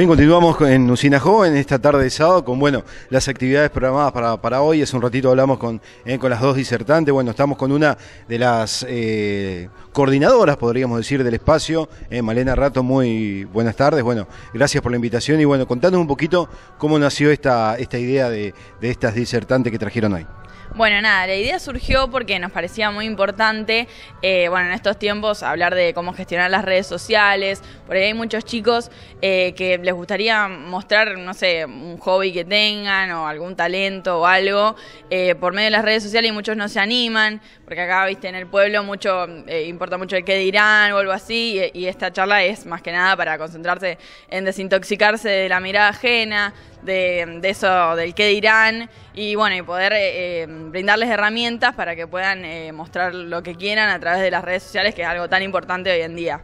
Bien, continuamos en Usina Joven esta tarde de sábado con bueno las actividades programadas para, hoy. Hace un ratito hablamos con, eh, con las dos disertantes. Bueno, estamos con una de las eh, coordinadoras, podríamos decir, del espacio, eh, Malena Rato. Muy buenas tardes. Bueno, gracias por la invitación y bueno, contanos un poquito cómo nació esta, esta idea de, de estas disertantes que trajeron hoy. Bueno, nada, la idea surgió porque nos parecía muy importante, eh, bueno, en estos tiempos hablar de cómo gestionar las redes sociales. porque hay muchos chicos eh, que les gustaría mostrar, no sé, un hobby que tengan o algún talento o algo eh, por medio de las redes sociales y muchos no se animan, porque acá, viste, en el pueblo mucho importa mucho el qué dirán o algo así, y, esta charla es más que nada para concentrarse en desintoxicarse de la mirada ajena, de, de eso, del qué dirán, y bueno, y poder brindarles herramientas para que puedan eh, mostrar lo que quieran a través de las redes sociales, que es algo tan importante hoy en día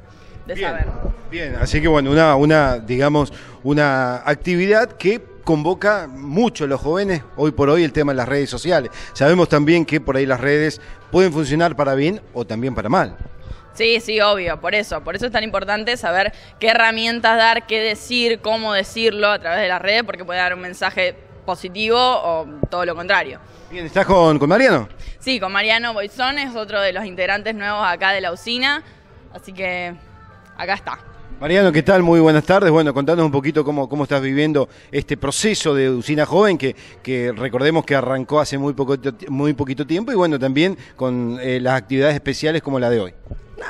bien, así que bueno, una, una, digamos, una actividad que convoca mucho a los jóvenes hoy por hoy el tema de las redes sociales. Sabemos también que por ahí las redes pueden funcionar para bien o también para mal. Sí, sí, obvio, por eso. Por eso es tan importante saber qué herramientas dar, qué decir, cómo decirlo a través de las redes, porque puede dar un mensaje positivo o todo lo contrario. Bien, ¿estás con, Mariano? Sí, con Mariano Boizón, es otro de los integrantes nuevos acá de la usina, así que acá está. Mariano, ¿qué tal? Muy buenas tardes. Bueno, contanos un poquito cómo, cómo estás viviendo este proceso de Usina Joven, que, recordemos que arrancó hace muy, poco, muy poquito tiempo y bueno, también con eh, las actividades especiales como la de hoy. No,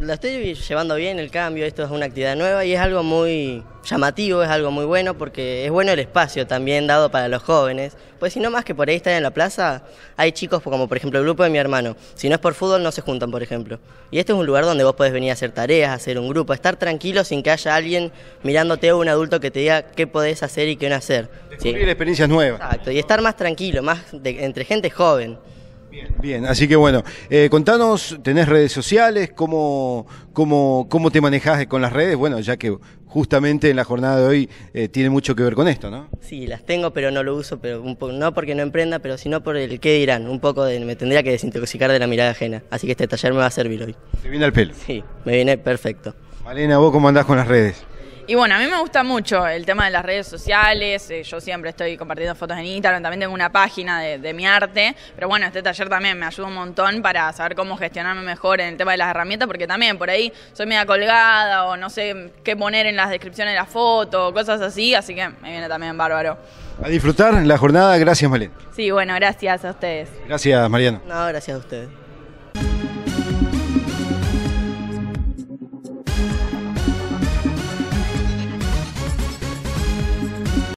la estoy llevando bien el cambio, esto es una actividad nueva y es algo muy llamativo, es algo muy bueno porque es bueno el espacio también dado para los jóvenes. Pues si no más que por ahí estar en la plaza, hay chicos como por ejemplo el grupo de mi hermano, si no es por fútbol no se juntan por ejemplo. Y este es un lugar donde vos podés venir a hacer tareas, hacer un grupo, estar tranquilo sin que haya alguien mirándote o un adulto que te diga qué podés hacer y qué no hacer. Descubrir experiencias nuevas. Exacto, y estar más tranquilo, más entre gente joven. Bien, bien, así que bueno, eh, contanos, tenés redes sociales, cómo, cómo, cómo te manejas con las redes, bueno, ya que justamente en la jornada de hoy eh, tiene mucho que ver con esto, ¿no? Sí, las tengo, pero no lo uso, pero no porque no emprenda, pero sino por el qué dirán, un poco de, me tendría que desintoxicar de la mirada ajena, así que este taller me va a servir hoy. ¿Te viene al pelo? Sí, me viene perfecto. Malena, ¿vos cómo andás con las redes? Y bueno, a mí me gusta mucho el tema de las redes sociales, eh, yo siempre estoy compartiendo fotos en Instagram, también tengo una página de, mi arte, pero bueno, este taller también me ayuda un montón para saber cómo gestionarme mejor en el tema de las herramientas, porque también por ahí soy media colgada o no sé qué poner en las descripciones de la foto, cosas así, así que me viene también bárbaro. A disfrutar la jornada, gracias Malena. Sí, bueno, gracias a ustedes. Gracias Mariana. No, gracias a ustedes.